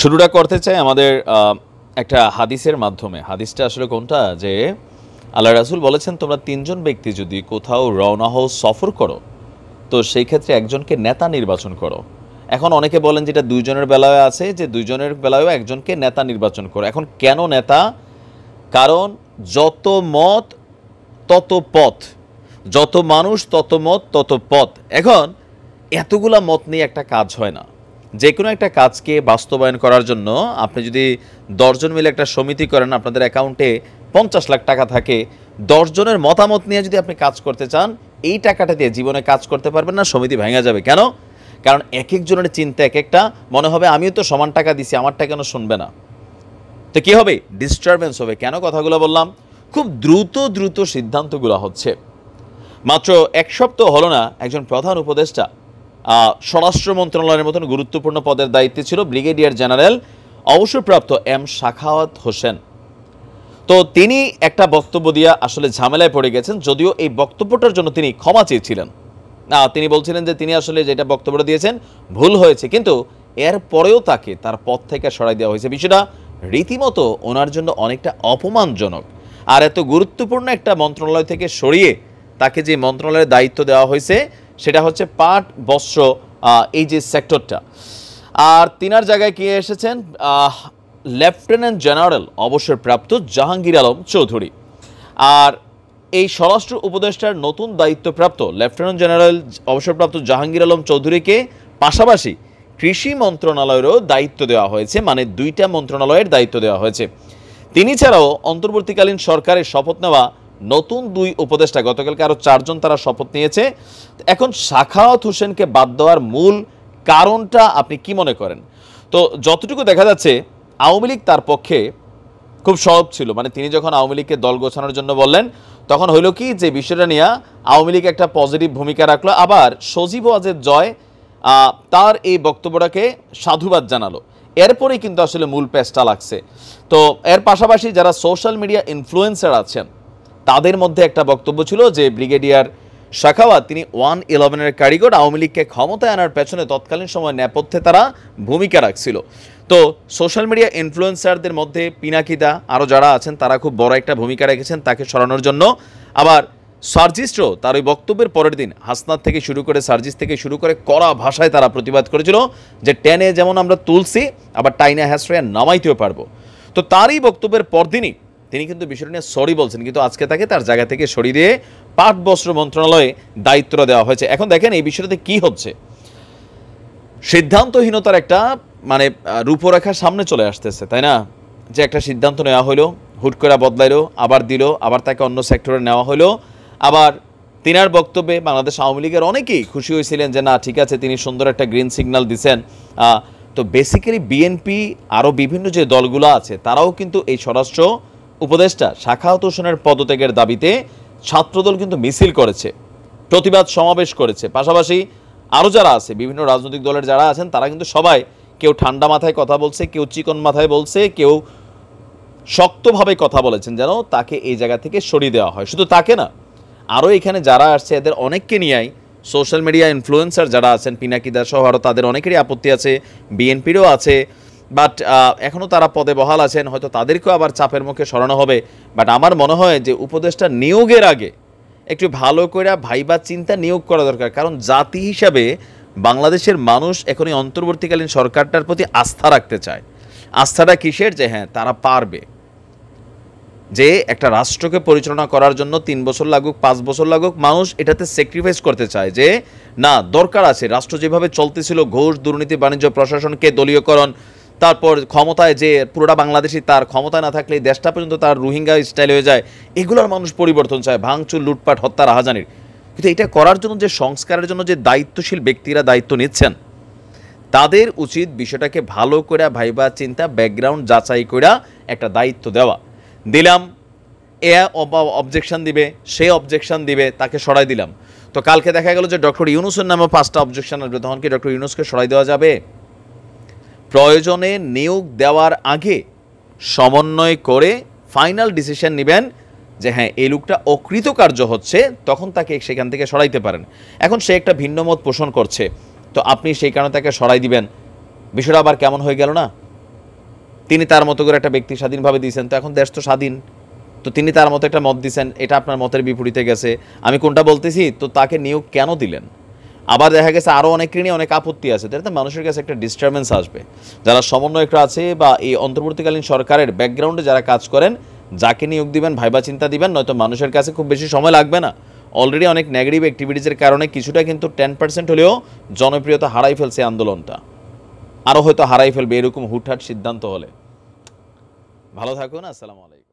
শুরুটা করতে চাই আমাদের একটা হাদিসের মাধ্যমে হাদিসটা আসলে কোনটা যে আল্লাহ রাসুল বলেছেন তোমরা তিনজন ব্যক্তি যদি কোথাও রওনা হও সফর করো তো সেই ক্ষেত্রে একজনকে নেতা নির্বাচন করো এখন অনেকে বলেন যেটা দুইজনের বেলায় আছে যে দুইজনের বেলায়ও একজনকে নেতা নির্বাচন করো এখন কেন নেতা কারণ যত মত তত পথ যত মানুষ তত মত তত পথ এখন এতগুলা মত নিয়ে একটা কাজ হয় না যে কোনো একটা কাজকে বাস্তবায়ন করার জন্য আপনি যদি দশজন মিলে একটা সমিতি করেন আপনাদের অ্যাকাউন্টে পঞ্চাশ লাখ টাকা থাকে দশজনের মতামত নিয়ে যদি আপনি কাজ করতে চান এই টাকাটা দিয়ে জীবনে কাজ করতে পারবেন না সমিতি ভেঙে যাবে কেন কারণ এক একজনের চিন্তা এক একটা মনে হবে আমিও তো সমান টাকা দিছি আমারটা কেন শুনবে না তো কী হবে ডিস্টারবেন্স হবে কেন কথাগুলো বললাম খুব দ্রুত দ্রুত সিদ্ধান্তগুলো হচ্ছে মাত্র এক সপ্তাহ হলো না একজন প্রধান উপদেষ্টা স্বরাষ্ট্র মন্ত্রণালয়ের মতন গুরুত্বপূর্ণ পদের দায়িত্বে ছিল ব্রিগেডিয়ার জেনারেল অবসরপ্রাপ্ত এম শাখাওয়াত হোসেন তো তিনি একটা বক্তব্য দিয়ে আসলে ঝামেলায় পড়ে গেছেন যদিও এই বক্তব্যটার জন্য তিনি ক্ষমা চেয়েছিলেন তিনি বলছিলেন যে তিনি আসলে যেটা বক্তব্যটা দিয়েছেন ভুল হয়েছে কিন্তু এর পরেও তাকে তার পথ থেকে সরাই দেওয়া হয়েছে বিষয়টা রীতিমতো ওনার জন্য অনেকটা অপমানজনক আর এত গুরুত্বপূর্ণ একটা মন্ত্রণালয় থেকে সরিয়ে তাকে যে মন্ত্রণালয়ের দায়িত্ব দেওয়া হয়েছে সেটা হচ্ছে পাট বস্ত্র এই যে সেক্টরটা আর তিনার জায়গায় কে এসেছেন লেফটেন্যান্ট জেনারেল অবসরপ্রাপ্ত জাহাঙ্গীর আলম চৌধুরী আর এই স্বরাষ্ট্র উপদেষ্টার নতুন দায়িত্বপ্রাপ্ত লেফটেন্যান্ট জেনারেল অবসরপ্রাপ্ত জাহাঙ্গীর আলম চৌধুরীকে পাশাপাশি কৃষি মন্ত্রণালয়েরও দায়িত্ব দেওয়া হয়েছে মানে দুইটা মন্ত্রণালয়ের দায়িত্ব দেওয়া হয়েছে তিনি ছাড়াও অন্তর্বর্তীকালীন সরকারের শপথ নেওয়া নতুন দুই উপদেষ্টা গতকালকে আরও চারজন তারা শপথ নিয়েছে এখন শাখাওয়াত হোসেনকে বাদ দেওয়ার মূল কারণটা আপনি কি মনে করেন তো যতটুকু দেখা যাচ্ছে আওয়ামী লীগ তার পক্ষে খুব সহজ ছিল মানে তিনি যখন আওয়ামী লীগকে দল গোছানোর জন্য বললেন তখন হইল কি যে বিষয়টা নিয়ে আওয়ামী লীগ একটা পজিটিভ ভূমিকা রাখলো আবার সজীব ওয়াজের জয় তার এই বক্তব্যটাকে সাধুবাদ জানালো এরপরেই কিন্তু আসলে মূল প্যাচটা লাগছে তো এর পাশাপাশি যারা সোশ্যাল মিডিয়া ইনফ্লুয়েন্সার আছেন তাদের মধ্যে একটা বক্তব্য ছিল যে ব্রিগেডিয়ার শাখাওয়াত তিনি ওয়ান ইলেভেনের কারিগর আওয়ামী লীগকে ক্ষমতায় আনার পেছনে তৎকালীন সময় নেপথ্যে তারা ভূমিকা রাখছিল তো সোশ্যাল মিডিয়া ইনফ্লুয়েন্সারদের মধ্যে পিনাকিদা আরও যারা আছেন তারা খুব বড় একটা ভূমিকা রেখেছেন তাকে সরানোর জন্য আবার সার্জিস্টও তার ওই বক্তব্যের পরের দিন হাসনাত থেকে শুরু করে সার্জিস থেকে শুরু করে কড়া ভাষায় তারা প্রতিবাদ করেছিল যে টেনে যেমন আমরা তুলছি আবার টাইনা হ্যাসরিয়া নামাইতেও পারবো তো তারই বক্তব্যের পরদিনই তিনি কিন্তু বিষয়টা নিয়ে সরি বলছেন কিন্তু আজকে তাকে তার জায়গা থেকে সরিয়ে দিয়ে পাট বস্ত্র মন্ত্রণালয়ে দায়িত্ব দেওয়া হয়েছে এখন দেখেন এই বিষয়টাতে কি হচ্ছে সিদ্ধান্তহীনতার একটা মানে রূপরেখা সামনে চলে আসতেছে তাই না যে একটা সিদ্ধান্ত নেওয়া হলো হুট করে বদলাইলো আবার দিল আবার তাকে অন্য সেক্টরে নেওয়া হলো আবার তিনার বক্তব্যে বাংলাদেশ আওয়ামী লীগের অনেকেই খুশি হয়েছিলেন যে না ঠিক আছে তিনি সুন্দর একটা গ্রিন সিগন্যাল দিছেন তো বেসিক্যালি বিএনপি আরও বিভিন্ন যে দলগুলো আছে তারাও কিন্তু এই স্বরাষ্ট্র উপদেষ্টা শাখাহত হোসেনের পদত্যাগের দাবিতে ছাত্রদল কিন্তু মিছিল করেছে প্রতিবাদ সমাবেশ করেছে পাশাপাশি আরও যারা আছে বিভিন্ন রাজনৈতিক দলের যারা আছেন তারা কিন্তু সবাই কেউ ঠান্ডা মাথায় কথা বলছে কেউ চিকন মাথায় বলছে কেউ শক্তভাবে কথা বলেছেন যেন তাকে এই জায়গা থেকে সরিয়ে দেওয়া হয় শুধু তাকে না আরও এখানে যারা আসছে এদের অনেককে নিয়েই সোশ্যাল মিডিয়া ইনফ্লুয়েন্সার যারা আছেন পিনাকিদা সহ আরও তাদের অনেকেরই আপত্তি আছে বিএনপিরও আছে বাট এখনও তারা পদে বহাল আছেন হয়তো তাদেরকেও আবার চাপের মুখে সরানো হবে বাট আমার মনে হয় যে উপদেষ্টা নিয়োগের আগে একটু ভালো করে ভাইবা চিন্তা নিয়োগ করা দরকার কারণ জাতি হিসাবে বাংলাদেশের মানুষ এখন অন্তর্বর্তীকালীন সরকারটার প্রতি আস্থা রাখতে চায় আস্থাটা কিসের যে হ্যাঁ তারা পারবে যে একটা রাষ্ট্রকে পরিচালনা করার জন্য তিন বছর লাগুক পাঁচ বছর লাগুক মানুষ এটাতে স্যাক্রিফাইস করতে চায় যে না দরকার আছে রাষ্ট্র যেভাবে চলতেছিল ঘোষ দুর্নীতি বাণিজ্য প্রশাসনকে দলীয়করণ তারপর ক্ষমতায় যে পুরোটা বাংলাদেশি তার ক্ষমতা না থাকলে দেশটা পর্যন্ত তার রোহিঙ্গা স্টাইল হয়ে যায় এগুলোর মানুষ পরিবর্তন চায় ভাঙচুর লুটপাট হত্যা রাহাজানির কিন্তু এটা করার জন্য যে সংস্কারের জন্য যে দায়িত্বশীল ব্যক্তিরা দায়িত্ব নিচ্ছেন তাদের উচিত বিষয়টাকে ভালো করে ভাইবা চিন্তা ব্যাকগ্রাউন্ড যাচাই করে একটা দায়িত্ব দেওয়া দিলাম এ অবজেকশন দিবে সে অবজেকশন দিবে তাকে সরাই দিলাম তো কালকে দেখা গেল যে ডক্টর ইউনুসের নামে পাঁচটা অবজেকশন আসবে তখন কি ডক্টর ইউনুসকে সরাই দেওয়া যাবে প্রয়োজনে নিয়োগ দেওয়ার আগে সমন্বয় করে ফাইনাল ডিসিশন নেবেন যে হ্যাঁ এই লোকটা অকৃতকার্য হচ্ছে তখন তাকে সেখান থেকে সরাইতে পারেন এখন সে একটা ভিন্ন মত পোষণ করছে তো আপনি সেই কারণে তাকে সরাই দিবেন বিষয়টা আবার কেমন হয়ে গেল না তিনি তার মতো করে একটা ব্যক্তি স্বাধীনভাবে দিয়েছেন তো এখন দেশ তো স্বাধীন তো তিনি তার মতো একটা মত দিয়েছেন এটা আপনার মতের বিপরীতে গেছে আমি কোনটা বলতেছি তো তাকে নিয়োগ কেন দিলেন আবার দেখা গেছে আরও অনেক নিয়ে অনেক আপত্তি আছে তাতে মানুষের কাছে একটা ডিস্টারবেন্স আসবে যারা সমন্বয়করা আছে বা এই অন্তর্বর্তীকালীন সরকারের ব্যাকগ্রাউন্ডে যারা কাজ করেন যাকে নিয়োগ দিবেন ভাইবা চিন্তা দিবেন নয়তো মানুষের কাছে খুব বেশি সময় লাগবে না অলরেডি অনেক নেগেটিভ অ্যাক্টিভিটিসের কারণে কিছুটা কিন্তু টেন পার্সেন্ট হলেও জনপ্রিয়তা হারাই ফেলছে আন্দোলনটা আরও হয়তো হারাই ফেলবে এরকম হুটহাট সিদ্ধান্ত হলে ভালো থাকুন আসসালামু আলাইকুম